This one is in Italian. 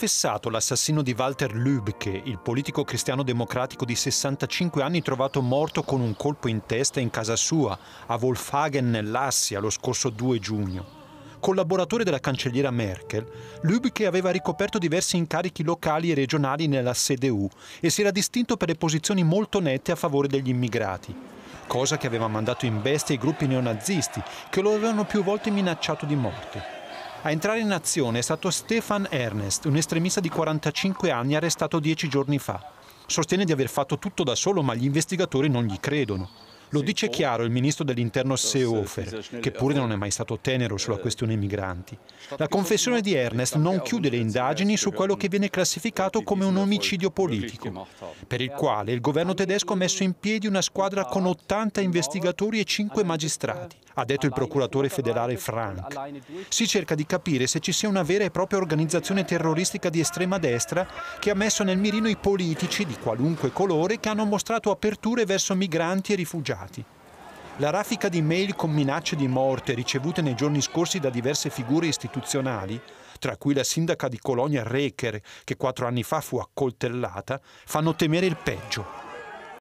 confessato l'assassino di Walter Lübcke, il politico cristiano democratico di 65 anni trovato morto con un colpo in testa in casa sua, a Wolfhagen nell'Assia, lo scorso 2 giugno collaboratore della cancelliera Merkel, Lübcke aveva ricoperto diversi incarichi locali e regionali nella CDU e si era distinto per le posizioni molto nette a favore degli immigrati, cosa che aveva mandato in bestia i gruppi neonazisti che lo avevano più volte minacciato di morte. A entrare in azione è stato Stefan Ernest, un estremista di 45 anni arrestato dieci giorni fa. Sostiene di aver fatto tutto da solo, ma gli investigatori non gli credono. Lo dice oh. chiaro il ministro dell'interno Seehofer, che pure non è mai stato tenero sulla eh. questione migranti. La confessione di Ernest non chiude le indagini su quello che viene classificato come un omicidio politico, per il quale il governo tedesco ha messo in piedi una squadra con 80 investigatori e 5 magistrati, eh, ha detto il procuratore federale Frank. Si cerca di capire se ci sia una vera e propria organizzazione terroristica di estrema destra che ha messo nel mirino i politici di qualunque colore che hanno mostrato aperture verso migranti e rifugiati indagati. La raffica di mail con minacce di morte ricevute nei giorni scorsi da diverse figure istituzionali, tra cui la sindaca di Colonia Reker, che quattro anni fa fu accoltellata, fanno temere il peggio.